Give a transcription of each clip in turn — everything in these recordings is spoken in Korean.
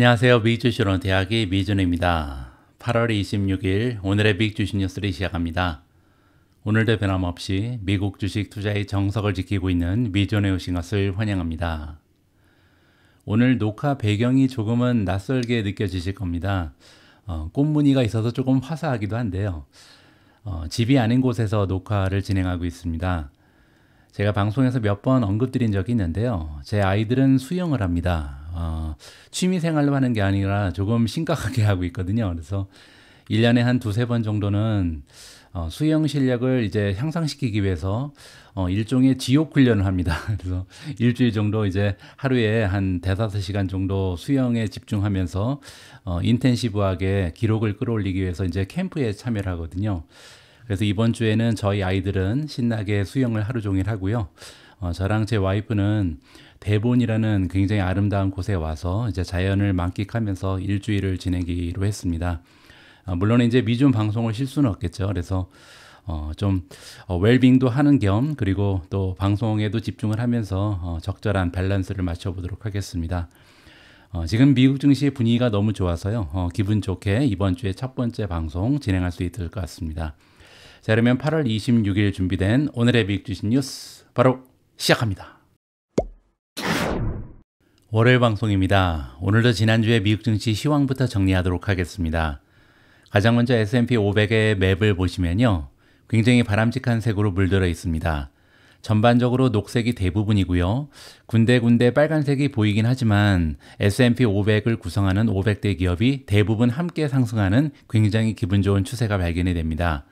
안녕하세요. 미주신론 대학의 미준입니다. 8월 26일 오늘의 빅주신 뉴스를 시작합니다. 오늘도 변함없이 미국 주식 투자의 정석을 지키고 있는 미존에 오신 것을 환영합니다. 오늘 녹화 배경이 조금은 낯설게 느껴지실 겁니다. 어, 꽃무늬가 있어서 조금 화사하기도 한데요. 어, 집이 아닌 곳에서 녹화를 진행하고 있습니다. 제가 방송에서 몇 번 언급드린 적이 있는데요. 제 아이들은 수영을 합니다. 어, 취미 생활로 하는 게 아니라 조금 심각하게 하고 있거든요. 그래서 일년에한 두세 번 정도는 어, 수영 실력을 이제 향상시키기 위해서 어, 일종의 지옥 훈련을 합니다. 그래서 일주일 정도 이제 하루에 한 대다섯 시간 정도 수영에 집중하면서 어, 인텐시브하게 기록을 끌어올리기 위해서 이제 캠프에 참여를 하거든요. 그래서 이번 주에는 저희 아이들은 신나게 수영을 하루 종일 하고요. 어, 저랑 제 와이프는 대본이라는 굉장히 아름다운 곳에 와서 이제 자연을 만끽하면서 일주일을 지내기로 했습니다. 아, 물론 이제 미준 방송을 쉴 수는 없겠죠. 그래서 어, 좀 어, 웰빙도 하는 겸 그리고 또 방송에도 집중을 하면서 어, 적절한 밸런스를 맞춰보도록 하겠습니다. 어, 지금 미국 증시 분위기가 너무 좋아서요. 어, 기분 좋게 이번 주에 첫 번째 방송 진행할 수 있을 것 같습니다. 자, 그러면 8월 26일 준비된 오늘의 미국 주식 뉴스 바로 시작합니다. 월요일 방송입니다. 오늘도 지난주에 미국 증시 시황부터 정리하도록 하겠습니다. 가장 먼저 S&P 500의 맵을 보시면요. 굉장히 바람직한 색으로 물들어 있습니다. 전반적으로 녹색이 대부분이고요. 군데군데 빨간색이 보이긴 하지만 S&P 500을 구성하는 500대 기업이 대부분 함께 상승하는 굉장히 기분 좋은 추세가 발견이 됩니다.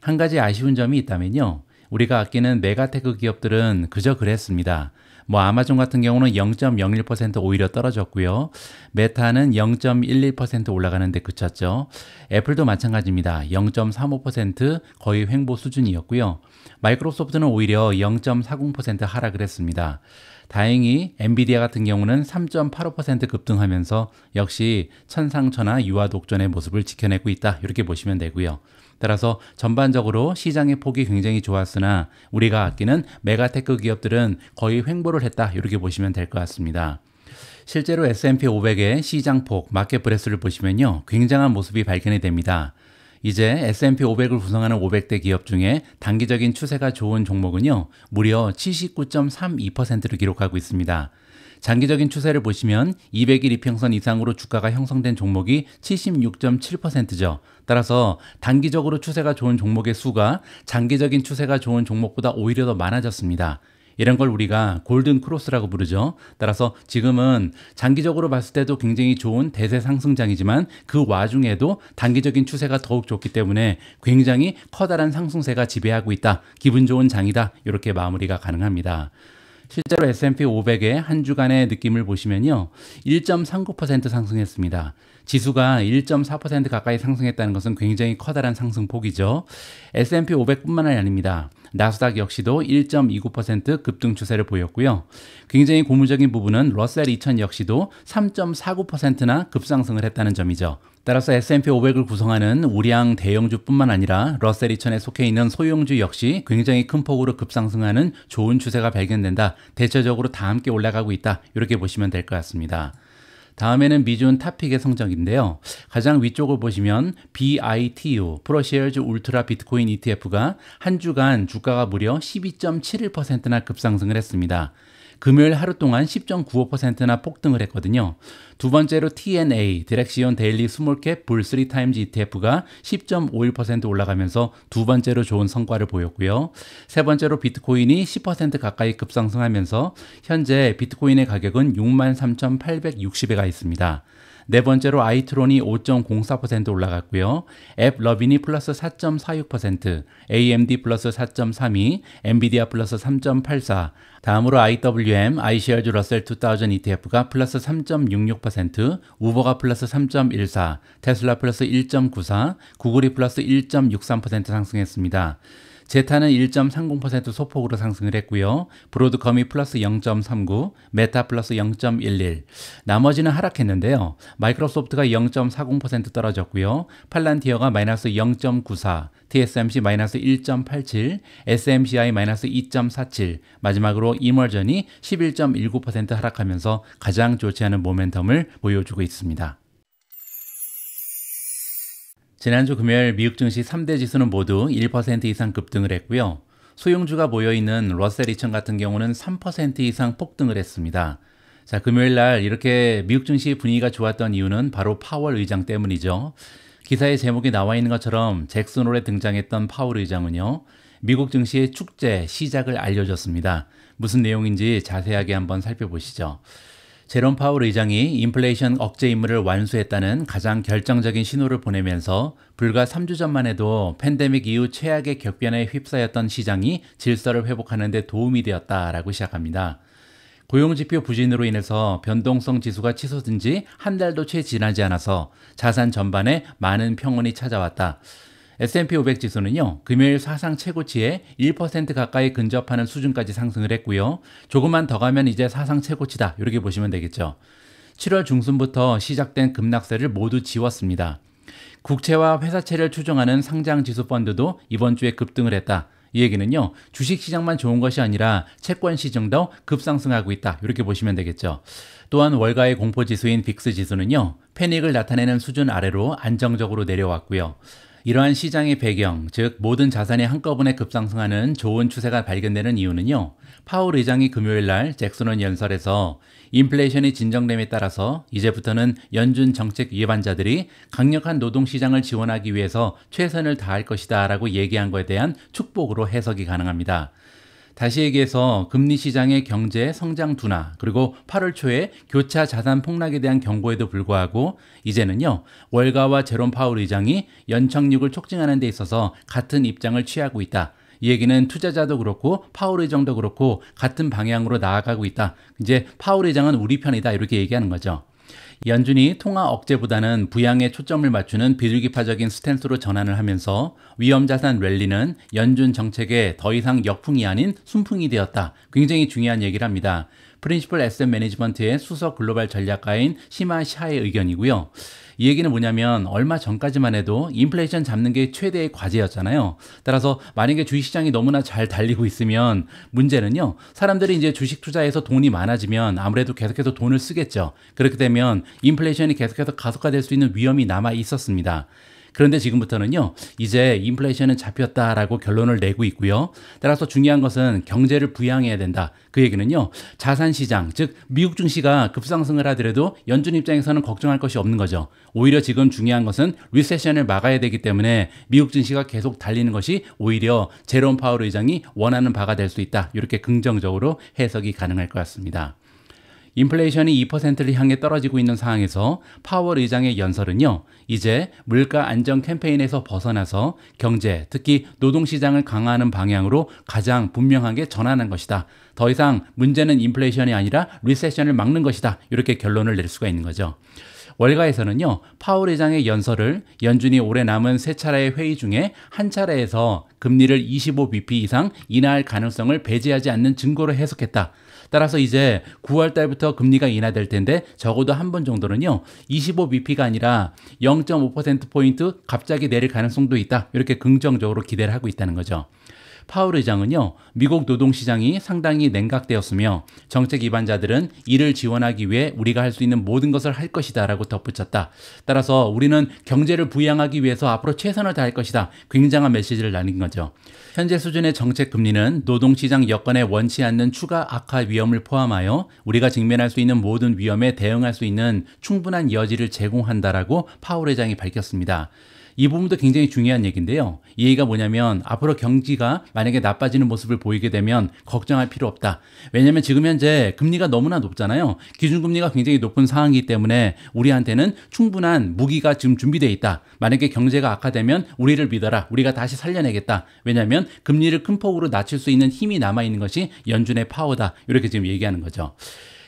한 가지 아쉬운 점이 있다면요. 우리가 아끼는 메가테크 기업들은 그저 그랬습니다. 뭐 아마존 같은 경우는 0.01% 오히려 떨어졌고요. 메타는 0.11% 올라가는데 그쳤죠. 애플도 마찬가지입니다. 0.35% 거의 횡보 수준이었고요. 마이크로소프트는 오히려 0.40% 하락을 했습니다. 다행히 엔비디아 같은 경우는 3.85% 급등하면서 역시 천상천하 유아독전의 모습을 지켜내고 있다. 이렇게 보시면 되고요. 따라서 전반적으로 시장의 폭이 굉장히 좋았으나 우리가 아끼는 메가테크 기업들은 거의 횡보를 했다 이렇게 보시면 될 것 같습니다. 실제로 S&P 500의 시장폭 마켓 브레스를 보시면요 굉장한 모습이 발견이 됩니다. 이제 S&P 500을 구성하는 500대 기업 중에 단기적인 추세가 좋은 종목은요 무려 79.32%를 기록하고 있습니다. 장기적인 추세를 보시면 200일 이평선 이상으로 주가가 형성된 종목이 76.7%죠. 따라서 단기적으로 추세가 좋은 종목의 수가 장기적인 추세가 좋은 종목보다 오히려 더 많아졌습니다. 이런 걸 우리가 골든 크로스라고 부르죠. 따라서 지금은 장기적으로 봤을 때도 굉장히 좋은 대세 상승장이지만 그 와중에도 단기적인 추세가 더욱 좋기 때문에 굉장히 커다란 상승세가 지배하고 있다. 기분 좋은 장이다. 이렇게 마무리가 가능합니다. 실제로 S&P 500의 한 주간의 느낌을 보시면요. 1.39% 상승했습니다. 지수가 1.4% 가까이 상승했다는 것은 굉장히 커다란 상승폭이죠. S&P 500뿐만이 아닙니다. 나스닥 역시도 1.29% 급등 추세를 보였고요. 굉장히 고무적인 부분은 러셀 2000 역시도 3.49%나 급상승을 했다는 점이죠. 따라서 S&P 500을 구성하는 우량 대형주뿐만 아니라 러셀 2000에 속해 있는 소형주 역시 굉장히 큰 폭으로 급상승하는 좋은 추세가 발견된다. 대체적으로 다 함께 올라가고 있다. 이렇게 보시면 될 것 같습니다. 다음에는 미준 탑픽의 성적인데요. 가장 위쪽을 보시면 BITU, 프로시얼즈 울트라 비트코인 ETF가 한 주간 주가가 무려 12.71%나 급상승을 했습니다. 금요일 하루 동안 10.95%나 폭등을 했거든요. 두 번째로 TNA, 디렉시온 데일리 스몰캡 불3 타임즈 ETF가 10.51% 올라가면서 두 번째로 좋은 성과를 보였고요. 세 번째로 비트코인이 10% 가까이 급상승하면서 현재 비트코인의 가격은 63,860에가 있습니다. 네 번째로 아이트론이 5.04% 올라갔고요. 앱 러빈이 플러스 4.46%, AMD 플러스 4.32, 엔비디아 플러스 3.84, 다음으로 IWM, ICRG 러셀 2000 ETF가 플러스 3.66%, 우버가 플러스 3.14, 테슬라 플러스 1.94, 구글이 플러스 1.63% 상승했습니다. 제타는 1.30% 소폭으로 상승을 했고요. 브로드컴이 플러스 0.39, 메타 플러스 0.11. 나머지는 하락했는데요. 마이크로소프트가 0.40% 떨어졌고요. 팔란티어가 마이너스 0.94, TSMC 마이너스 1.87, SMCI 마이너스 2.47, 마지막으로 이멀전이 11.19% 하락하면서 가장 좋지 않은 모멘텀을 보여주고 있습니다. 지난주 금요일 미국 증시 3대 지수는 모두 1% 이상 급등을 했고요. 소형주가 모여있는 러셀 2000 같은 경우는 3% 이상 폭등을 했습니다. 자, 금요일 날 이렇게 미국 증시 분위기가 좋았던 이유는 바로 파월 의장 때문이죠. 기사의 제목이 나와 있는 것처럼 잭슨 홀에 등장했던 파월 의장은요. 미국 증시의 축제 시작을 알려줬습니다. 무슨 내용인지 자세하게 한번 살펴보시죠. 제롬 파월 의장이 인플레이션 억제 임무를 완수했다는 가장 결정적인 신호를 보내면서 불과 3주 전만 해도 팬데믹 이후 최악의 격변에 휩싸였던 시장이 질서를 회복하는 데 도움이 되었다라고 시작합니다. 고용지표 부진으로 인해서 변동성 지수가 치솟은 지 한 달도 채 지나지 않아서 자산 전반에 많은 평온이 찾아왔다. S&P 500 지수는요, 금요일 사상 최고치에 1% 가까이 근접하는 수준까지 상승을 했고요. 조금만 더 가면 이제 사상 최고치다. 이렇게 보시면 되겠죠. 7월 중순부터 시작된 급락세를 모두 지웠습니다. 국채와 회사채를 추종하는 상장 지수 펀드도 이번 주에 급등을 했다. 이 얘기는요, 주식 시장만 좋은 것이 아니라 채권 시장도 급상승하고 있다. 이렇게 보시면 되겠죠. 또한 월가의 공포 지수인 빅스 지수는요, 패닉을 나타내는 수준 아래로 안정적으로 내려왔고요. 이러한 시장의 배경, 즉 모든 자산이 한꺼번에 급상승하는 좋은 추세가 발견되는 이유는요. 파울 의장이 금요일 날 잭슨원 연설에서 인플레이션이 진정됨에 따라서 이제부터는 연준 정책 위반자들이 강력한 노동시장을 지원하기 위해서 최선을 다할 것이다 라고 얘기한 것에 대한 축복으로 해석이 가능합니다. 다시 얘기해서 금리 시장의 경제 성장 둔화 그리고 8월 초에 교차 자산 폭락에 대한 경고에도 불구하고 이제는요 월가와 제롬 파울 의장이 연착륙을 촉진하는 데 있어서 같은 입장을 취하고 있다. 이 얘기는 투자자도 그렇고 파울 의장도 그렇고 같은 방향으로 나아가고 있다. 이제 파울 의장은 우리 편이다 이렇게 얘기하는 거죠. 연준이 통화 억제보다는 부양에 초점을 맞추는 비둘기파적인 스탠스로 전환을 하면서 위험자산 랠리는 연준 정책에더 이상 역풍이 아닌 순풍이 되었다. 굉장히 중요한 얘기를 합니다. 프린시플 에셋 매니지먼트의 수석 글로벌 전략가인 시마 샤의 의견이고요. 이 얘기는 뭐냐면 얼마 전까지만 해도 인플레이션 잡는 게 최대의 과제였잖아요. 따라서 만약에 주식시장이 너무나 잘 달리고 있으면 문제는요. 사람들이 이제 주식 투자에서 돈이 많아지면 아무래도 계속해서 돈을 쓰겠죠. 그렇게 되면 인플레이션이 계속해서 가속화될 수 있는 위험이 남아 있었습니다. 그런데 지금부터는요, 이제 인플레이션은 잡혔다라고 결론을 내고 있고요. 따라서 중요한 것은 경제를 부양해야 된다. 그 얘기는요, 자산 시장, 즉, 미국 증시가 급상승을 하더라도 연준 입장에서는 걱정할 것이 없는 거죠. 오히려 지금 중요한 것은 리세션을 막아야 되기 때문에 미국 증시가 계속 달리는 것이 오히려 제롬 파월 의장이 원하는 바가 될 수 있다. 이렇게 긍정적으로 해석이 가능할 것 같습니다. 인플레이션이 2%를 향해 떨어지고 있는 상황에서 파월 의장의 연설은요, 이제 물가 안정 캠페인에서 벗어나서 경제, 특히 노동시장을 강화하는 방향으로 가장 분명하게 전환한 것이다. 더 이상 문제는 인플레이션이 아니라 리세션을 막는 것이다. 이렇게 결론을 낼 수가 있는 거죠. 월가에서는요, 파월 의장의 연설을 연준이 올해 남은 세 차례의 회의 중에 한 차례에서 금리를 25bp 이상 인하할 가능성을 배제하지 않는 증거로 해석했다. 따라서 이제 9월 달부터 금리가 인하될 텐데 적어도 한 번 정도는요. 25bp가 아니라 0.5% 포인트 갑자기 내릴 가능성도 있다. 이렇게 긍정적으로 기대를 하고 있다는 거죠. 파울 의장은요, 미국 노동시장이 상당히 냉각되었으며 정책 입안자들은 이를 지원하기 위해 우리가 할 수 있는 모든 것을 할 것이다 라고 덧붙였다. 따라서 우리는 경제를 부양하기 위해서 앞으로 최선을 다할 것이다. 굉장한 메시지를 나눈 거죠. 현재 수준의 정책 금리는 노동시장 여건에 원치 않는 추가 악화 위험을 포함하여 우리가 직면할 수 있는 모든 위험에 대응할 수 있는 충분한 여지를 제공한다라고 파울 회장이 밝혔습니다. 이 부분도 굉장히 중요한 얘기인데요. 이 얘기가 뭐냐면 앞으로 경기가 만약에 나빠지는 모습을 보이게 되면 걱정할 필요 없다. 왜냐면 지금 현재 금리가 너무나 높잖아요. 기준금리가 굉장히 높은 상황이기 때문에 우리한테는 충분한 무기가 지금 준비되어 있다. 만약에 경제가 악화되면 우리를 믿어라. 우리가 다시 살려내겠다. 왜냐면 금리를 큰 폭으로 낮출 수 있는 힘이 남아있는 것이 연준의 파워다. 이렇게 지금 얘기하는 거죠.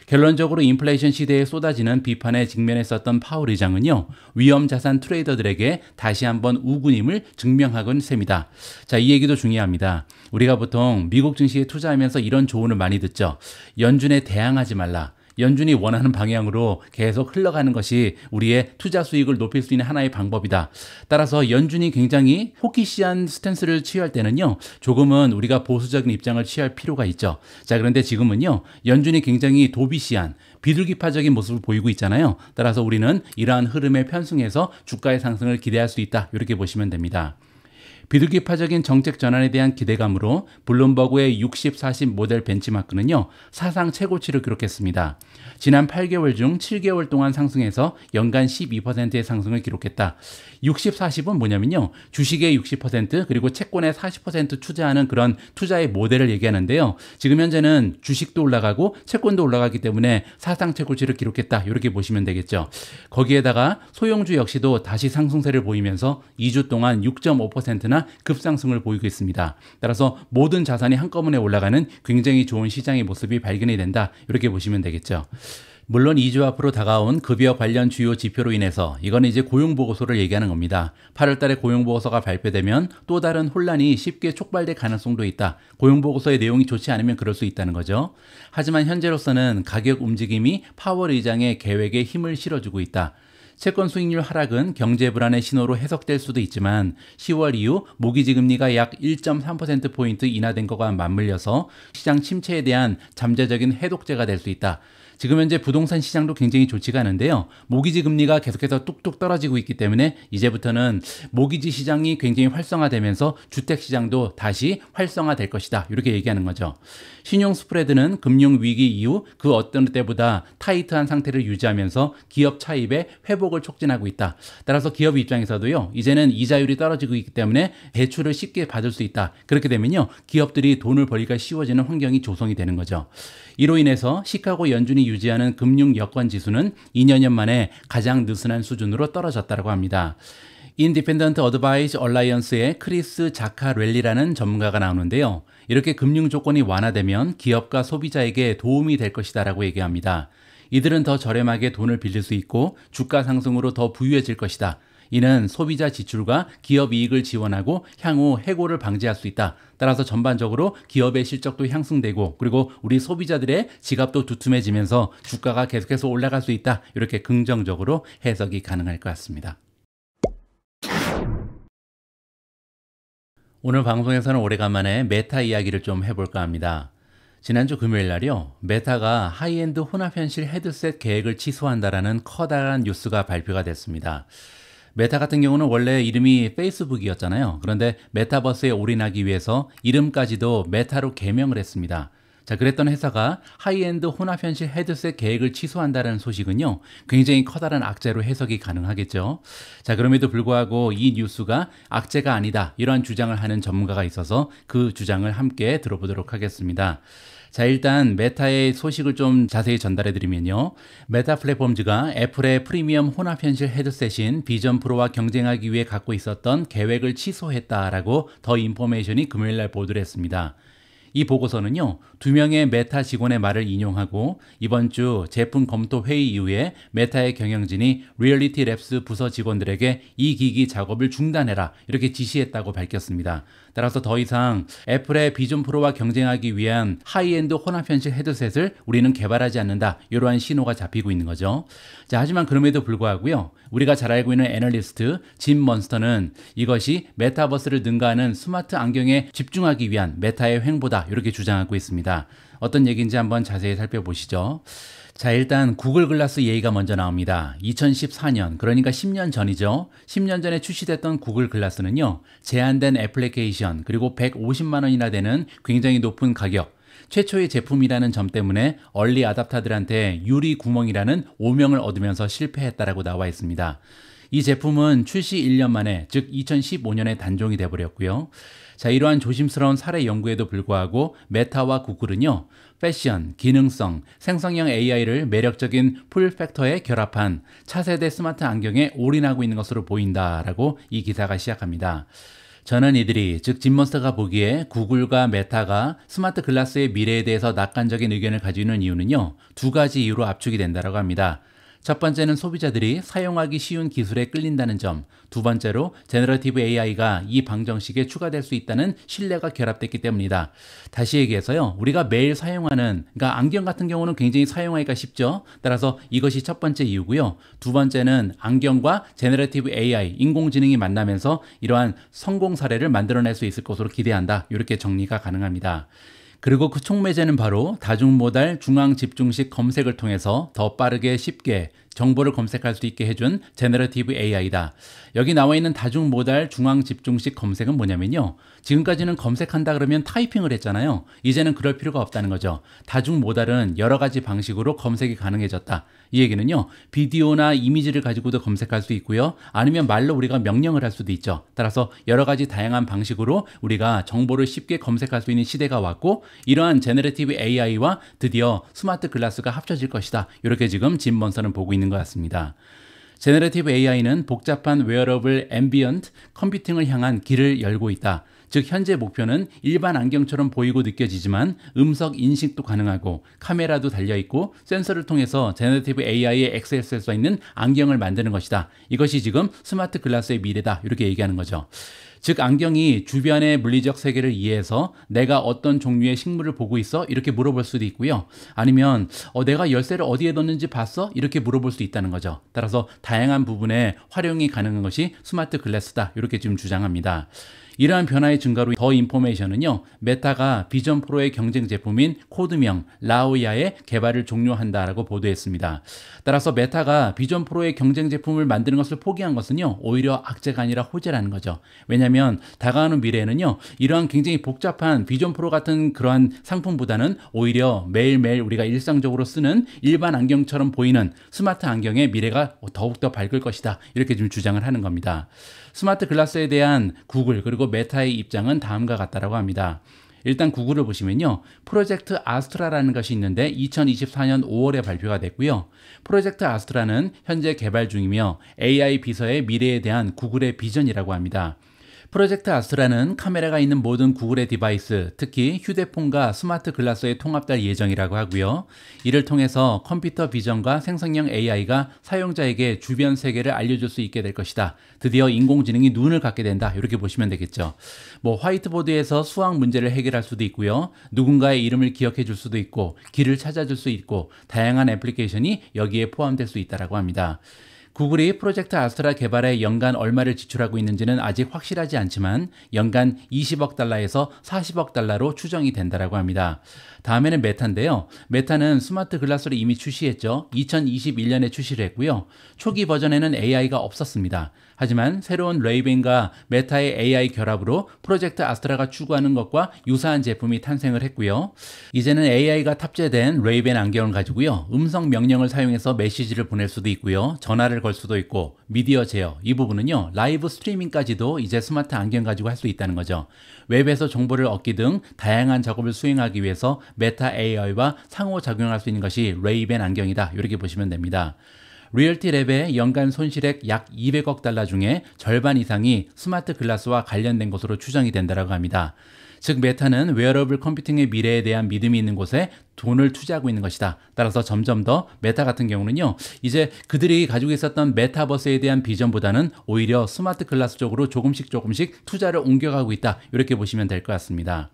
결론적으로 인플레이션 시대에 쏟아지는 비판에 직면했었던 파월 의장은요. 위험 자산 트레이더들에게 다시 한번 우군임을 증명하곤셉이다 자, 이 얘기도 중요합니다. 우리가 보통 미국 증시에 투자하면서 이런 조언을 많이 듣죠. 연준에 대항하지 말라. 연준이 원하는 방향으로 계속 흘러가는 것이 우리의 투자 수익을 높일 수 있는 하나의 방법이다. 따라서 연준이 굉장히 호기시한 스탠스를 취할 때는요, 조금은 우리가 보수적인 입장을 취할 필요가 있죠. 자, 그런데 지금은요, 연준이 굉장히 도비시한 비둘기파적인 모습을 보이고 있잖아요. 따라서 우리는 이러한 흐름에 편승해서 주가의 상승을 기대할 수 있다. 이렇게 보시면 됩니다. 비둘기파적인 정책 전환에 대한 기대감으로 블룸버그의 60-40 모델 벤치마크는요, 사상 최고치를 기록했습니다. 지난 8개월 중 7개월 동안 상승해서 연간 12%의 상승을 기록했다. 60-40은 뭐냐면요, 주식의 60% 그리고 채권의 40% 투자하는 그런 투자의 모델을 얘기하는데요. 지금 현재는 주식도 올라가고 채권도 올라가기 때문에 사상 최고치를 기록했다. 이렇게 보시면 되겠죠. 거기에다가 소형주 역시도 다시 상승세를 보이면서 2주 동안 6.5%나 급상승을 보이고 있습니다. 따라서 모든 자산이 한꺼번에 올라가는 굉장히 좋은 시장의 모습이 발견이 된다. 이렇게 보시면 되겠죠. 물론 2주 앞으로 다가온 급여 관련 주요 지표로 인해서 이건 이제 고용보고서를 얘기하는 겁니다. 8월 달에 고용보고서가 발표되면 또 다른 혼란이 쉽게 촉발될 가능성도 있다. 고용보고서의 내용이 좋지 않으면 그럴 수 있다는 거죠. 하지만 현재로서는 가격 움직임이 파월 의장의 계획에 힘을 실어주고 있다. 채권 수익률 하락은 경제 불안의 신호로 해석될 수도 있지만 10월 이후 모기지 금리가 약 1.3%포인트 인하된 것과 맞물려서 시장 침체에 대한 잠재적인 해독제가 될 수 있다. 지금 현재 부동산 시장도 굉장히 좋지가 않은데요. 모기지 금리가 계속해서 뚝뚝 떨어지고 있기 때문에 이제부터는 모기지 시장이 굉장히 활성화되면서 주택 시장도 다시 활성화될 것이다. 이렇게 얘기하는 거죠. 신용 스프레드는 금융 위기 이후 그 어떤 때보다 타이트한 상태를 유지하면서 기업 차입의 회복을 촉진하고 있다. 따라서 기업 입장에서도요. 이제는 이자율이 떨어지고 있기 때문에 대출을 쉽게 받을 수 있다. 그렇게 되면요. 기업들이 돈을 벌기가 쉬워지는 환경이 조성이 되는 거죠. 이로 인해서 시카고 연준이 유지하는 금융 여건 지수는 2년여 만에 가장 느슨한 수준으로 떨어졌다고 합니다. 인디펜던트 어드바이즈 얼라이언스의 크리스 자카렐리라는 전문가가 나오는데요. 이렇게 금융 조건이 완화되면 기업과 소비자에게 도움이 될 것이다라고 얘기합니다. 이들은 더 저렴하게 돈을 빌릴 수 있고 주가 상승으로 더 부유해질 것이다. 이는 소비자 지출과 기업 이익을 지원하고 향후 해고를 방지할 수 있다. 따라서 전반적으로 기업의 실적도 향승되고 그리고 우리 소비자들의 지갑도 두툼해지면서 주가가 계속해서 올라갈 수 있다. 이렇게 긍정적으로 해석이 가능할 것 같습니다. 오늘 방송에서는 오래간만에 메타 이야기를 좀 해볼까 합니다. 지난주 금요일 날이요. 메타가 하이엔드 혼합현실 헤드셋 계획을 취소한다라는 커다란 뉴스가 발표가 됐습니다. 메타 같은 경우는 원래 이름이 페이스북이었잖아요. 그런데 메타버스에 올인하기 위해서 이름까지도 메타로 개명을 했습니다. 자, 그랬던 회사가 하이엔드 혼합현실 헤드셋 계획을 취소한다는 소식은요, 굉장히 커다란 악재로 해석이 가능하겠죠. 자, 그럼에도 불구하고 이 뉴스가 악재가 아니다, 이러한 주장을 하는 전문가가 있어서 그 주장을 함께 들어보도록 하겠습니다. 자, 일단 메타의 소식을 좀 자세히 전달해 드리면요. 메타 플랫폼즈가 애플의 프리미엄 혼합 현실 헤드셋인 비전 프로와 경쟁하기 위해 갖고 있었던 계획을 취소했다라고 더 인포메이션이 금요일 날 보도를 했습니다. 이 보고서는요, 두 명의 메타 직원의 말을 인용하고 이번 주 제품 검토 회의 이후에 메타의 경영진이 리얼리티 랩스 부서 직원들에게 이 기기 작업을 중단해라 이렇게 지시했다고 밝혔습니다. 따라서 더 이상 애플의 비전 프로와 경쟁하기 위한 하이엔드 혼합현실 헤드셋을 우리는 개발하지 않는다. 이러한 신호가 잡히고 있는 거죠. 자, 하지만 그럼에도 불구하고요. 우리가 잘 알고 있는 애널리스트 짐 먼스터는 이것이 메타버스를 능가하는 스마트 안경에 집중하기 위한 메타의 횡보다 이렇게 주장하고 있습니다. 어떤 얘기인지 한번 자세히 살펴보시죠. 자, 일단 구글 글라스 얘기가 먼저 나옵니다. 2014년, 그러니까 10년 전이죠. 10년 전에 출시됐던 구글 글라스는요, 제한된 애플리케이션, 그리고 150만원이나 되는 굉장히 높은 가격, 최초의 제품이라는 점 때문에 얼리 아답타들한테 유리 구멍이라는 오명을 얻으면서 실패했다라고 나와 있습니다. 이 제품은 출시 1년 만에 즉 2015년에 단종이 돼버렸고요. 자 이러한 조심스러운 사례 연구에도 불구하고 메타와 구글은요 패션, 기능성, 생성형 AI를 매력적인 풀 팩터에 결합한 차세대 스마트 안경에 올인하고 있는 것으로 보인다라고 이 기사가 시작합니다. 저는 이들이 즉 집몬스터가 보기에 구글과 메타가 스마트 글라스의 미래에 대해서 낙관적인 의견을 가지는 이유는요. 두 가지 이유로 압축이 된다고 합니다. 첫 번째는 소비자들이 사용하기 쉬운 기술에 끌린다는 점, 두 번째로 제너러티브 AI가 이 방정식에 추가될 수 있다는 신뢰가 결합됐기 때문이다. 다시 얘기해서요. 우리가 매일 사용하는 그러니까 안경 같은 경우는 굉장히 사용하기가 쉽죠. 따라서 이것이 첫 번째 이유고요. 두 번째는 안경과 제너러티브 AI 인공지능이 만나면서 이러한 성공 사례를 만들어낼 수 있을 것으로 기대한다. 이렇게 정리가 가능합니다. 그리고 그 촉매제는 바로 다중모달 중앙집중식 검색을 통해서 더 빠르게 쉽게 정보를 검색할 수 있게 해준 제너러티브 AI다. 여기 나와 있는 다중모달 중앙집중식 검색은 뭐냐면요. 지금까지는 검색한다 그러면 타이핑을 했잖아요. 이제는 그럴 필요가 없다는 거죠. 다중 모달은 여러 가지 방식으로 검색이 가능해졌다. 이 얘기는요. 비디오나 이미지를 가지고도 검색할 수 있고요. 아니면 말로 우리가 명령을 할 수도 있죠. 따라서 여러 가지 다양한 방식으로 우리가 정보를 쉽게 검색할 수 있는 시대가 왔고 이러한 제너레티브 AI와 드디어 스마트 글라스가 합쳐질 것이다. 이렇게 지금 진 먼서는 보고 있는 것 같습니다. 제너레티브 AI는 복잡한 웨어러블 앰비언트 컴퓨팅을 향한 길을 열고 있다. 즉 현재 목표는 일반 안경처럼 보이고 느껴지지만 음석 인식도 가능하고 카메라도 달려 있고 센서를 통해서 제너티브 a i 의 액세스할 수 있는 안경을 만드는 것이다. 이것이 지금 스마트 글라스의 미래다. 이렇게 얘기하는 거죠. 즉 안경이 주변의 물리적 세계를 이해해서 내가 어떤 종류의 식물을 보고 있어 이렇게 물어볼 수도 있고요 아니면 어, 내가 열쇠를 어디에 뒀는지 봤어 이렇게 물어볼 수 있다는 거죠 따라서 다양한 부분에 활용이 가능한 것이 스마트 글래스다 이렇게 지금 주장합니다 이러한 변화의 증가로 더 인포메이션은요. 메타가 비전 프로의 경쟁 제품인 코드명 라오야의 개발을 종료한다라고 보도했습니다. 따라서 메타가 비전 프로의 경쟁 제품을 만드는 것을 포기한 것은요. 오히려 악재가 아니라 호재라는 거죠. 왜냐하면 다가오는 미래에는요. 이러한 굉장히 복잡한 비전 프로 같은 그러한 상품보다는 오히려 매일매일 우리가 일상적으로 쓰는 일반 안경처럼 보이는 스마트 안경의 미래가 더욱더 밝을 것이다. 이렇게 좀 주장을 하는 겁니다. 스마트 글라스에 대한 구글 그리고 메타의 입장은 다음과 같다라고 합니다. 일단 구글을 보시면요. 프로젝트 아스트라라는 것이 있는데 2024년 5월에 발표가 됐고요. 프로젝트 아스트라는 현재 개발 중이며 AI 비서의 미래에 대한 구글의 비전이라고 합니다. 프로젝트 아스트라는 카메라가 있는 모든 구글의 디바이스, 특히 휴대폰과 스마트 글라스에 통합될 예정이라고 하고요. 이를 통해서 컴퓨터 비전과 생성형 AI가 사용자에게 주변 세계를 알려줄 수 있게 될 것이다. 드디어 인공지능이 눈을 갖게 된다. 이렇게 보시면 되겠죠. 뭐 화이트보드에서 수학 문제를 해결할 수도 있고요. 누군가의 이름을 기억해 줄 수도 있고 길을 찾아줄 수 있고 다양한 애플리케이션이 여기에 포함될 수 있다라고 합니다. 구글이 프로젝트 아스트라 개발에 연간 얼마를 지출하고 있는지는 아직 확실하지 않지만 연간 20억 달러에서 40억 달러로 추정이 된다라고 합니다. 다음에는 메타인데요. 메타는 스마트 글라스를 이미 출시했죠. 2021년에 출시를 했고요. 초기 버전에는 AI가 없었습니다. 하지만 새로운 레이벤과 메타의 AI 결합으로 프로젝트 아스트라가 추구하는 것과 유사한 제품이 탄생을 했고요. 이제는 AI가 탑재된 레이벤 안경을 가지고요. 음성 명령을 사용해서 메시지를 보낼 수도 있고요. 전화를 걸 수도 있고 미디어 제어 이 부분은요. 라이브 스트리밍까지도 이제 스마트 안경 가지고 할 수 있다는 거죠. 웹에서 정보를 얻기 등 다양한 작업을 수행하기 위해서 메타 AI와 상호작용할 수 있는 것이 레이벤 안경이다. 이렇게 보시면 됩니다. 리얼티랩의 연간 손실액 약 200억 달러 중에 절반 이상이 스마트 글라스와 관련된 것으로 추정이 된다고 합니다. 즉 메타는 웨어러블 컴퓨팅의 미래에 대한 믿음이 있는 곳에 돈을 투자하고 있는 것이다. 따라서 점점 더 메타 같은 경우는요. 이제 그들이 가지고 있었던 메타버스에 대한 비전보다는 오히려 스마트 글라스 쪽으로 조금씩 조금씩 투자를 옮겨가고 있다. 이렇게 보시면 될 것 같습니다.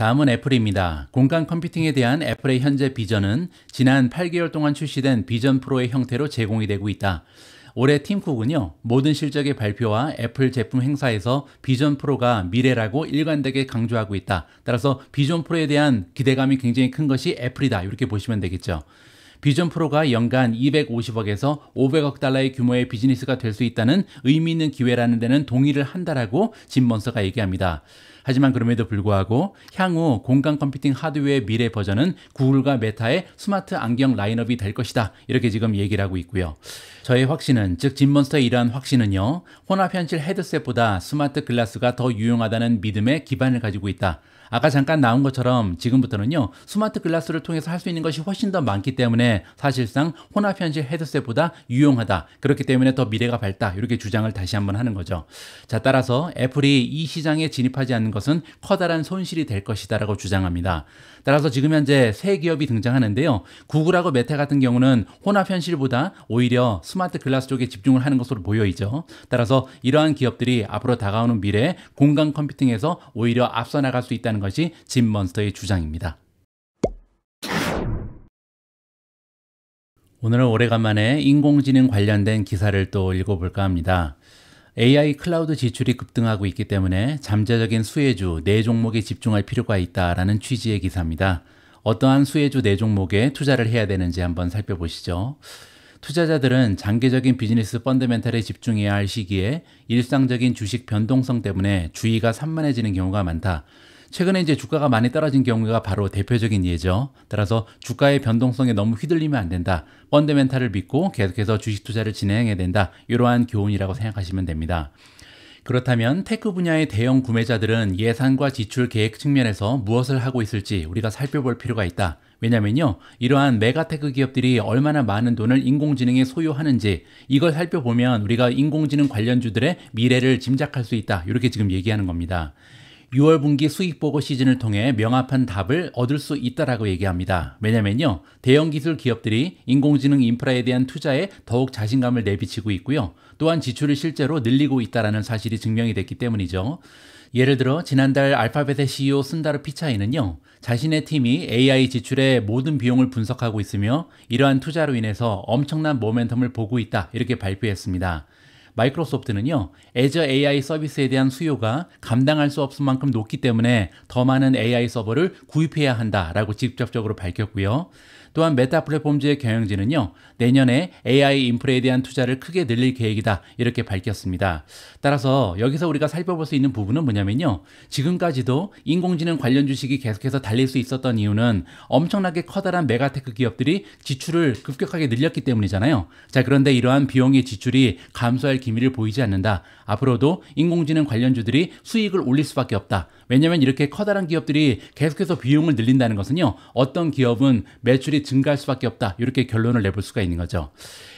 다음은 애플입니다. 공간 컴퓨팅에 대한 애플의 현재 비전은 지난 8개월 동안 출시된 비전 프로의 형태로 제공이 되고 있다. 올해 팀 쿡은요, 모든 실적의 발표와 애플 제품 행사에서 비전 프로가 미래라고 일관되게 강조하고 있다. 따라서 비전 프로에 대한 기대감이 굉장히 큰 것이 애플이다. 이렇게 보시면 되겠죠. 비전 프로가 연간 250억에서 500억 달러의 규모의 비즈니스가 될 수 있다는 의미 있는 기회라는 데는 동의를 한다라고 짐 먼서가 얘기합니다. 하지만 그럼에도 불구하고 향후 공간 컴퓨팅 하드웨어의 미래 버전은 구글과 메타의 스마트 안경 라인업이 될 것이다. 이렇게 지금 얘기를 하고 있고요. 저의 확신은 즉진먼스터의 이러한 확신은요. 혼합 현실 헤드셋보다 스마트 글라스가 더 유용하다는 믿음의 기반을 가지고 있다. 아까 잠깐 나온 것처럼 지금부터는요 스마트 글라스를 통해서 할 수 있는 것이 훨씬 더 많기 때문에 사실상 혼합 현실 헤드셋보다 유용하다 그렇기 때문에 더 미래가 밝다 이렇게 주장을 다시 한번 하는 거죠 자 따라서 애플이 이 시장에 진입하지 않는 것은 커다란 손실이 될 것이다 라고 주장합니다 따라서 지금 현재 새 기업이 등장하는데요. 구글하고 메타 같은 경우는 혼합 현실보다 오히려 스마트 글라스 쪽에 집중을 하는 것으로 보여지죠 따라서 이러한 기업들이 앞으로 다가오는 미래 공간 컴퓨팅에서 오히려 앞서 나갈 수 있다는 것이 짐 먼스터의 주장입니다. 오늘은 오래간만에 인공지능 관련된 기사를 또 읽어볼까 합니다. AI 클라우드 지출이 급등하고 있기 때문에 잠재적인 수혜주 네 종목에 집중할 필요가 있다라는 취지의 기사입니다. 어떠한 수혜주 네 종목에 투자를 해야 되는지 한번 살펴보시죠. 투자자들은 장기적인 비즈니스 펀드멘탈에 집중해야 할 시기에 일상적인 주식 변동성 때문에 주의가 산만해지는 경우가 많다. 최근에 이제 주가가 많이 떨어진 경우가 바로 대표적인 예죠. 따라서 주가의 변동성에 너무 휘둘리면 안 된다. 펀드멘탈을 믿고 계속해서 주식 투자를 진행해야 된다. 이러한 교훈이라고 생각하시면 됩니다. 그렇다면 테크 분야의 대형 구매자들은 예산과 지출 계획 측면에서 무엇을 하고 있을지 우리가 살펴볼 필요가 있다. 왜냐면요. 이러한 메가테크 기업들이 얼마나 많은 돈을 인공지능에 소유하는지 이걸 살펴보면 우리가 인공지능 관련주들의 미래를 짐작할 수 있다. 이렇게 지금 얘기하는 겁니다. 6월 분기 수익 보고 시즌을 통해 명확한 답을 얻을 수 있다라고 얘기합니다. 왜냐면요. 대형 기술 기업들이 인공지능 인프라에 대한 투자에 더욱 자신감을 내비치고 있고요. 또한 지출을 실제로 늘리고 있다라는 사실이 증명이 됐기 때문이죠. 예를 들어 지난달 알파벳의 CEO 순다르 피차이는요. 자신의 팀이 AI 지출의 모든 비용을 분석하고 있으며 이러한 투자로 인해서 엄청난 모멘텀을 보고 있다 이렇게 발표했습니다. 마이크로소프트는요, 애저 AI 서비스에 대한 수요가 감당할 수 없을 만큼 높기 때문에 더 많은 AI 서버를 구입해야 한다라고 직접적으로 밝혔고요. 또한 메타 플랫폼즈의 경영진은요, 내년에 AI 인프라에 대한 투자를 크게 늘릴 계획이다. 이렇게 밝혔습니다. 따라서 여기서 우리가 살펴볼 수 있는 부분은 뭐냐면요. 지금까지도 인공지능 관련 주식이 계속해서 달릴 수 있었던 이유는 엄청나게 커다란 메가테크 기업들이 지출을 급격하게 늘렸기 때문이잖아요. 자, 그런데 이러한 비용의 지출이 감소할 기미를 보이지 않는다. 앞으로도 인공지능 관련주들이 수익을 올릴 수밖에 없다. 왜냐면 이렇게 커다란 기업들이 계속해서 비용을 늘린다는 것은요. 어떤 기업은 매출이 증가할 수밖에 없다. 이렇게 결론을 내볼 수가 있는 있는 거죠.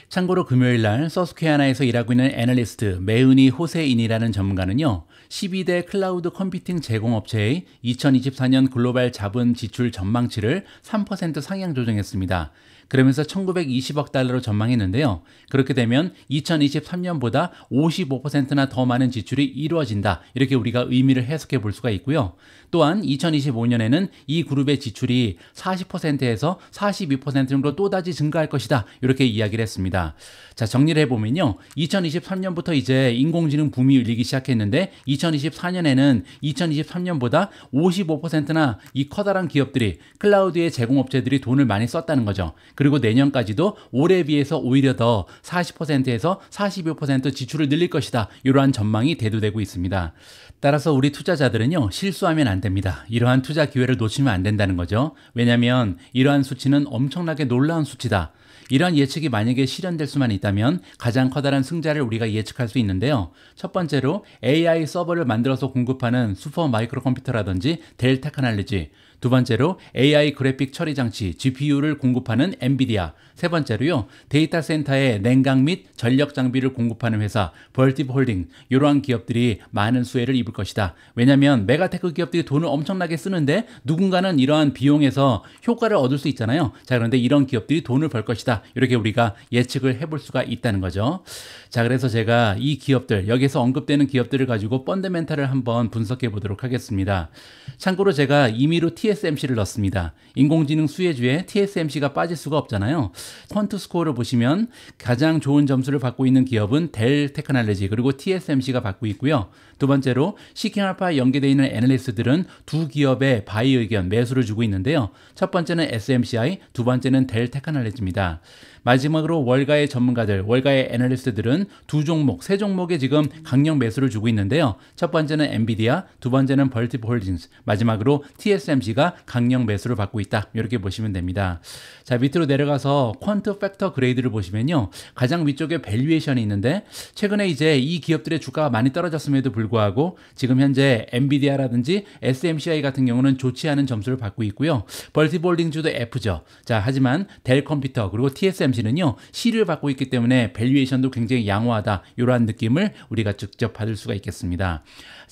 참고로 금요일 날 서스케아나에서 일하고 있는 애널리스트 매은이 호세인이라는 전문가는요. 12대 클라우드 컴퓨팅 제공업체의 2024년 글로벌 자본 지출 전망치를 3% 상향 조정했습니다. 그러면서 1920억 달러로 전망했는데요. 그렇게 되면 2023년보다 55%나 더 많은 지출이 이루어진다. 이렇게 우리가 의미를 해석해 볼 수가 있고요. 또한 2025년에는 이 그룹의 지출이 40%에서 42%정 또다시 증가할 것이다. 이렇게 이야기를 했습니다. 자, 정리를 해보면요. 2023년부터 이제 인공지능 붐이 일리기 시작했는데 2024년에는 2023년보다 55%나 이 커다란 기업들이 클라우드의 제공업체들이 돈을 많이 썼다는 거죠. 그리고 내년까지도 올해 비해서 오히려 더 40%에서 45% 지출을 늘릴 것이다. 이러한 전망이 대두되고 있습니다. 따라서 우리 투자자들은요, 실수하면 안 됩니다. 이러한 투자 기회를 놓치면 안 된다는 거죠. 왜냐면 이러한 수치는 엄청나게 놀라운 수치다. 이런 예측이 만약에 실현될 수만 있다면 가장 커다란 승자를 우리가 예측할 수 있는데요. 첫 번째로 AI 서버를 만들어서 공급하는 슈퍼 마이크로 컴퓨터라든지 델테크날리지 두 번째로 AI 그래픽 처리 장치 GPU를 공급하는 엔비디아. 세 번째로요. 데이터 센터에 냉각 및 전력 장비를 공급하는 회사 벌티브 홀딩. 이러한 기업들이 많은 수혜를 입을 것이다. 왜냐면 메가테크 기업들이 돈을 엄청나게 쓰는데 누군가는 이러한 비용에서 효과를 얻을 수 있잖아요. 자, 그런데 이런 기업들이 돈을 벌 것이다. 이렇게 우리가 예측을 해볼 수가 있다는 거죠. 자, 그래서 제가 이 기업들, 여기서 언급되는 기업들을 가지고 펀드멘탈을 한번 분석해 보도록 하겠습니다. 참고로 제가 임의로 TS TSMC를 넣습니다. 인공지능 수혜주에 TSMC가 빠질 수가 없잖아요. 퀀트 스코어를 보시면 가장 좋은 점수를 받고 있는 기업은 델 테크놀로지 그리고 TSMC가 받고 있고요. 두 번째로 시킹 알파에 연계되어 있는 애널리스트들은 두 기업의 바이 의견 매수를 주고 있는데요. 첫 번째는 SMCI, 두 번째는 델 테크놀로지입니다. 마지막으로 월가의 전문가들, 월가의 애널리스트들은 두 종목, 세 종목에 지금 강력 매수를 주고 있는데요. 첫 번째는 엔비디아, 두 번째는 벌티폴 홀딩스, 마지막으로 TSMC가 그러니 강력 매수를 받고 있다. 이렇게 보시면 됩니다. 자, 밑으로 내려가서 퀀트 팩터 그레이드를 보시면요. 가장 위쪽에 밸류에이션이 있는데 최근에 이제 이 기업들의 주가가 많이 떨어졌음에도 불구하고 지금 현재 엔비디아라든지 SMCI 같은 경우는 좋지 않은 점수를 받고 있고요. 벌티볼딩주도 F죠. 자, 하지만 델 컴퓨터 그리고 TSMC는요. C를 받고 있기 때문에 밸류에이션도 굉장히 양호하다. 이러한 느낌을 우리가 직접 받을 수가 있겠습니다.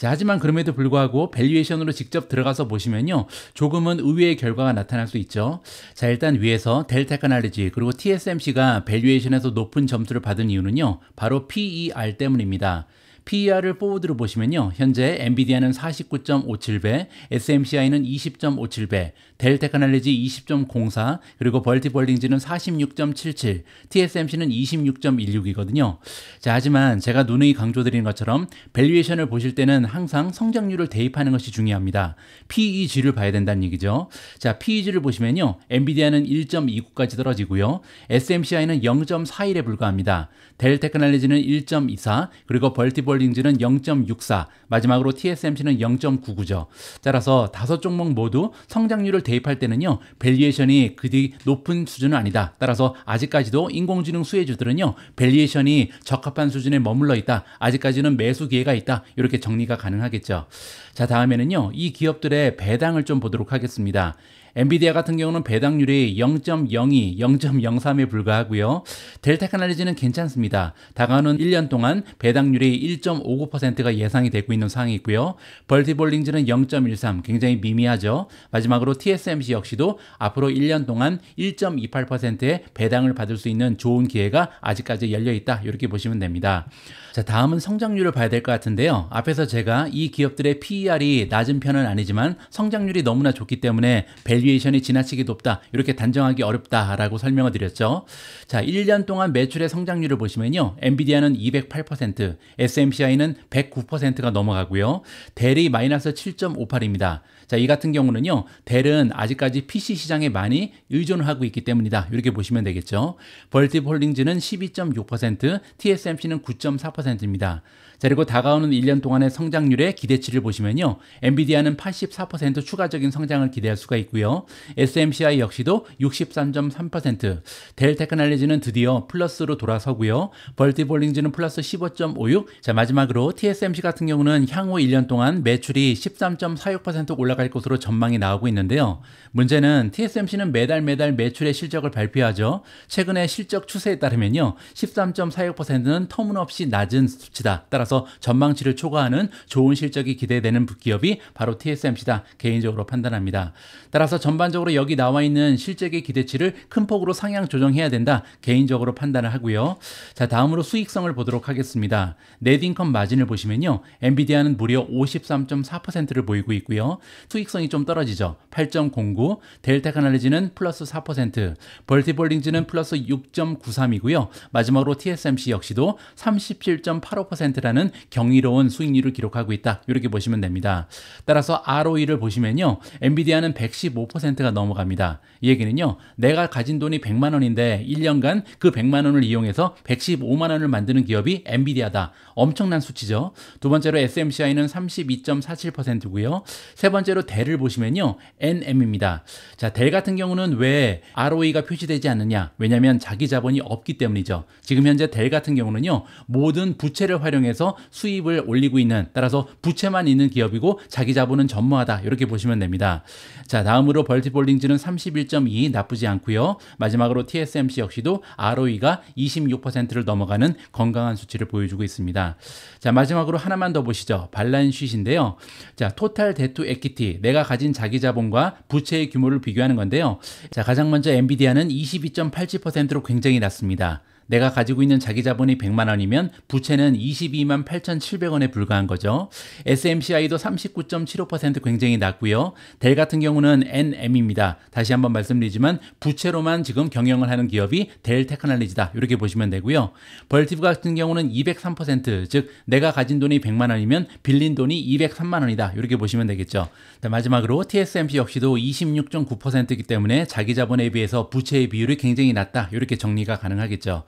자, 하지만 그럼에도 불구하고 밸류에이션으로 직접 들어가서 보시면요. 조금은 의외의 결과가 나타날 수 있죠. 자, 일단 위에서 델타 카날리지 그리고 TSMC가 밸류에이션에서 높은 점수를 받은 이유는요. 바로 PER 때문입니다. PER을 포워드로 보시면요. 현재 엔비디아는 49.57배, SMCI는 20.57배, 델테크날리지 20.04, 그리고 벌티벌딩즈는 46.77, TSMC는 26.16이거든요. 자, 하지만 제가 누누이 강조드린 것처럼 밸류에이션을 보실 때는 항상 성장률을 대입하는 것이 중요합니다. PEG를 봐야 된다는 얘기죠. 자, PEG를 보시면요. 엔비디아는 1.29까지 떨어지고요. SMCI는 0.41에 불과합니다. 델테크날리지는 1.24, 그리고 벌티볼 벌 버블링는 0.64, 마지막으로 TSMC는 0.99죠. 따라서 다섯 종목 모두 성장률을 대입할 때는요, 밸리에이션이 그리 높은 수준은 아니다. 따라서 아직까지도 인공지능 수혜주들은요, 밸리에이션이 적합한 수준에 머물러 있다. 아직까지는 매수 기회가 있다. 이렇게 정리가 가능하겠죠. 자, 다음에는요, 이 기업들의 배당을 좀 보도록 하겠습니다. 엔비디아 같은 경우는 배당률이 0.02, 0.03에 불과하고요. 델타카날리지는 괜찮습니다. 다가오는 1년 동안 배당률이 1.59%가 예상이 되고 있는 상황이고요. 벌티볼링즈는 0.13, 굉장히 미미하죠. 마지막으로 TSMC 역시도 앞으로 1년 동안 1.28%의 배당을 받을 수 있는 좋은 기회가 아직까지 열려 있다. 이렇게 보시면 됩니다. 자, 다음은 성장률을 봐야 될 것 같은데요. 앞에서 제가 이 기업들의 PER이 낮은 편은 아니지만 성장률이 너무나 좋기 때문에 밸 밸류에이션이 지나치게 높다. 이렇게 단정하기 어렵다라고 설명을 드렸죠. 자, 1년 동안 매출의 성장률을 보시면요. 엔비디아는 208%, SMCI는 109%가 넘어가고요. 델이 마이너스 7.58입니다. 자, 이 같은 경우는요. 델은 아직까지 PC 시장에 많이 의존하고 있기 때문이다. 이렇게 보시면 되겠죠. 벌티폴링즈는 12.6%, TSMC는 9.4%입니다. 자, 그리고 다가오는 1년 동안의 성장률의 기대치를 보시면요. 엔비디아는 84% 추가적인 성장을 기대할 수가 있고요. SMCI 역시도 63.3%, 델테크놀리지는 드디어 플러스로 돌아서고요. 벌티볼링즈는 플러스 15.56. 자, 마지막으로 TSMC 같은 경우는 향후 1년 동안 매출이 13.46% 올라갈 것으로 전망이 나오고 있는데요. 문제는 TSMC는 매달 매달 매출의 실적을 발표하죠. 최근의 실적 추세에 따르면요. 13.46%는 터무니없이 낮은 수치다. 따라서 올라서 전망치를 초과하는 좋은 실적이 기대되는 기업이 바로 TSMC다 개인적으로 판단합니다. 따라서 전반적으로 여기 나와 있는 실적의 기대치를 큰 폭으로 상향 조정해야 된다 개인적으로 판단을 하고요. 자 다음으로 수익성을 보도록 하겠습니다. 네딩컴 마진을 보시면요. 엔비디아는 무려 53.4%를 보이고 있고요. 수익성이 좀 떨어지죠. 8.09 델타카날리지는 플러스 4% 벌티볼링지는 플러스 6.93이고요. 마지막으로 TSMC 역시도 37.85%라는 보는 경이로운 수익률을 기록하고 있다. 이렇게 보시면 됩니다. 따라서 ROE를 보시면요. 엔비디아는 115%가 넘어갑니다. 이 얘기는요. 내가 가진 돈이 100만 원인데 1년간 그 100만 원을 이용해서 115만 원을 만드는 기업이 엔비디아다. 엄청난 수치죠. 두 번째로 SMCI는 32.47%고요. 세 번째로 델을 보시면요. NM입니다. 자, 델 같은 경우는 왜 ROE가 표시되지 않느냐? 왜냐면 자기 자본이 없기 때문이죠. 지금 현재 델 같은 경우는요. 모든 부채를 활용해서 수입을 올리고 있는 따라서 부채만 있는 기업이고 자기 자본은 전무하다. 이렇게 보시면 됩니다. 자, 다음으로 벌티볼딩즈는31.2 나쁘지 않고요. 마지막으로 TSMC 역시도 ROE가 26%를 넘어가는 건강한 수치를 보여주고 있습니다. 자, 마지막으로 하나만 더 보시죠. 발란시인데요 자, 토탈 데투 에퀴티, 내가 가진 자기 자본과 부채의 규모를 비교하는 건데요. 자, 가장 먼저 엔비디아는 22.87%로 굉장히 낮습니다. 내가 가지고 있는 자기 자본이 100만 원이면 부채는 22만 8,700원에 불과한 거죠. SMCI도 39.75% 굉장히 낮고요. 델 같은 경우는 NM입니다. 다시 한번 말씀드리지만 부채로만 지금 경영을 하는 기업이 델 테크놀리지다. 이렇게 보시면 되고요. 벌티브 같은 경우는 203%, 즉 내가 가진 돈이 100만 원이면 빌린 돈이 203만 원이다. 이렇게 보시면 되겠죠. 마지막으로 TSMC 역시도 26.9%이기 때문에 자기 자본에 비해서 부채의 비율이 굉장히 낮다. 이렇게 정리가 가능하겠죠.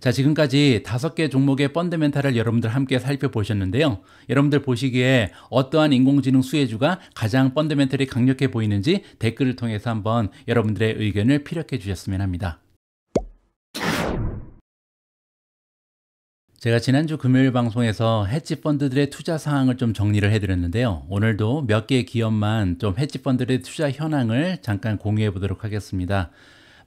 자, 지금까지 다섯 개 종목의 펀드멘탈을 여러분들 함께 살펴보셨는데요. 여러분들 보시기에 어떠한 인공지능 수혜주가 가장 펀드멘탈이 강력해 보이는지 댓글을 통해서 한번 여러분들의 의견을 피력해 주셨으면 합니다. 제가 지난주 금요일 방송에서 헤치 펀드들의 투자 상황을좀 정리를 해드렸는데요. 오늘도 몇 개의 기업만 좀헤치 펀드들의 투자 현황을 잠깐 공유해 보도록 하겠습니다.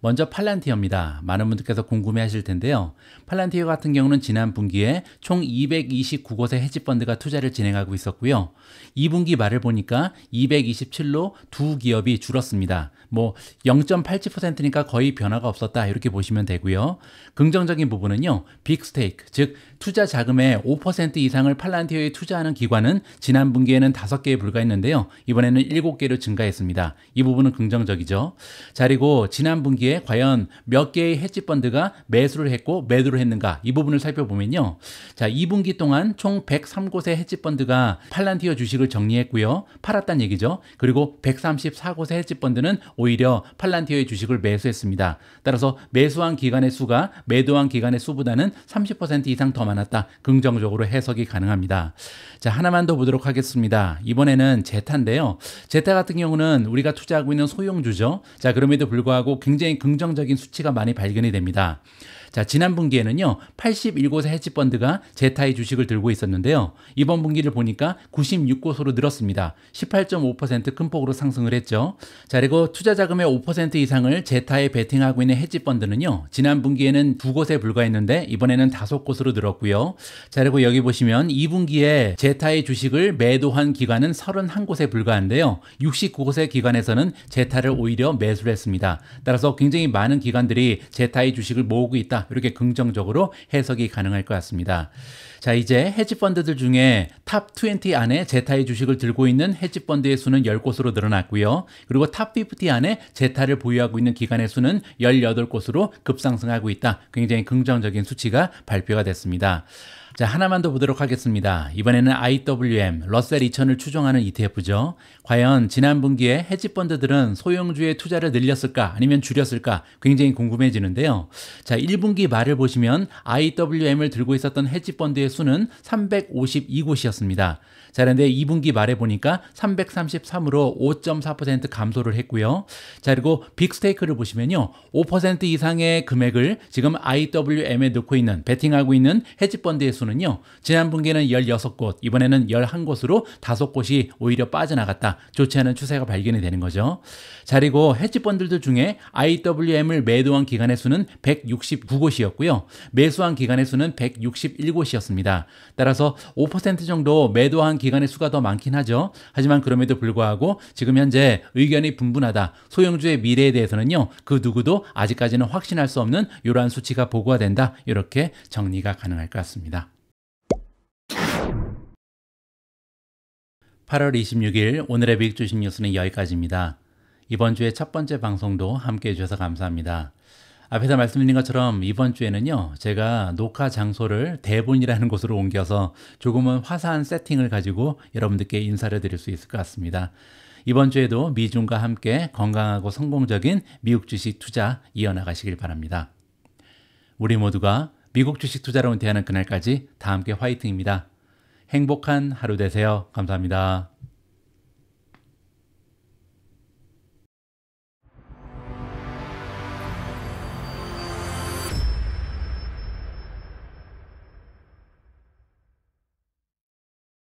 먼저 팔란티어입니다. 많은 분들께서 궁금해 하실 텐데요. 팔란티어 같은 경우는 지난 분기에 총 229곳의 헤지펀드가 투자를 진행하고 있었고요. 2분기 말을 보니까 227로 두 기업이 줄었습니다. 뭐 0.87%니까 거의 변화가 없었다 이렇게 보시면 되고요. 긍정적인 부분은요. 빅스테이크 즉 투자 자금의 5% 이상을 팔란티어에 투자하는 기관은 지난 분기에는 5개에 불과했는데요. 이번에는 7개로 증가했습니다. 이 부분은 긍정적이죠. 자, 그리고 지난 분기에 과연 몇 개의 헤지 펀드가 매수를 했고 매도를 했는가 이 부분을 살펴보면요. 자, 2분기 동안 총 103곳의 헤지 펀드가 팔란티어 주식을 정리했고요. 팔았단 얘기죠. 그리고 134곳의 헤지 펀드는 오히려 팔란티어의 주식을 매수했습니다. 따라서 매수한 기간의 수가 매도한 기간의 수보다는 30% 이상 더 많았다. 긍정적으로 해석이 가능합니다. 자, 하나만 더 보도록 하겠습니다. 이번에는 제타인데요. 제타 같은 경우는 우리가 투자하고 있는 소형주죠. 자, 그럼에도 불구하고 굉장히 긍정적인 수치가 많이 발견이 됩니다. 자, 지난 분기에는요. 8 1곳의 헤지펀드가 제타의 주식을 들고 있었는데요. 이번 분기를 보니까 96곳으로 늘었습니다. 18.5%큰 폭으로 상승을 했죠. 자, 그리고 투자 자금의 5% 이상을 제타에 베팅하고 있는 헤지펀드는요. 지난 분기에는 두 곳에 불과했는데 이번에는 다섯 곳으로 늘었고요. 자, 그리고 여기 보시면 2분기에 제타의 주식을 매도한 기간은 31곳에 불과한데요. 69곳의 기관에서는 제타를 오히려 매수를 했습니다. 따라서 굉장히 많은 기관들이 제타의 주식을 모으고 있다. 있다. 이렇게 긍정적으로 해석이 가능할 것 같습니다. 자, 이제 헤지펀드들 중에 탑 20 안에 제타의 주식을 들고 있는 헤지펀드의 수는 10곳으로 늘어났고요. 그리고 탑 50 안에 제타를 보유하고 있는 기관의 수는 18곳으로 급상승하고 있다. 굉장히 긍정적인 수치가 발표가 됐습니다. 자, 하나만 더 보도록 하겠습니다. 이번에는 IWM, 러셀 2000을 추종하는 ETF죠. 과연 지난 분기에 헤지펀드들은 소형주의 투자를 늘렸을까 아니면 줄였을까 굉장히 궁금해지는데요. 자, 1분기 말을 보시면 IWM을 들고 있었던 헤지펀드의 수는 352곳이었습니다. 자, 그런데 2분기 말에 보니까 333으로 5.4% 감소를 했고요. 자, 그리고 빅스테이크를 보시면요. 5% 이상의 금액을 지금 IWM에 넣고 있는, 베팅하고 있는 헤지펀드의 수는요. 지난 분기에는 16곳, 이번에는 11곳으로 5곳이 오히려 빠져나갔다. 좋지 않은 추세가 발견이 되는 거죠. 자, 그리고 헤지펀드들 중에 IWM을 매도한 기간의 수는 169곳이었고요. 매수한 기간의 수는 161곳이었습니다. 따라서 5% 정도 매도한 기관의 수가 더 많긴 하죠. 하지만 그럼에도 불구하고 지금 현재 의견이 분분하다. 소형주의 미래에 대해서는요. 그 누구도 아직까지는 확신할 수 없는 이러한 수치가 보고가 된다. 이렇게 정리가 가능할 것 같습니다. 8월 26일 오늘의 빅 주식 뉴스는 여기까지입니다. 이번 주에 첫 번째 방송도 함께 해주셔서 감사합니다. 앞에서 말씀드린 것처럼 이번 주에는요, 제가 녹화 장소를 대본이라는 곳으로 옮겨서 조금은 화사한 세팅을 가지고 여러분들께 인사를 드릴 수 있을 것 같습니다. 이번 주에도 미중과 함께 건강하고 성공적인 미국 주식 투자 이어나가시길 바랍니다. 우리 모두가 미국 주식 투자로 은퇴하는 그날까지 다 함께 화이팅입니다. 행복한 하루 되세요. 감사합니다.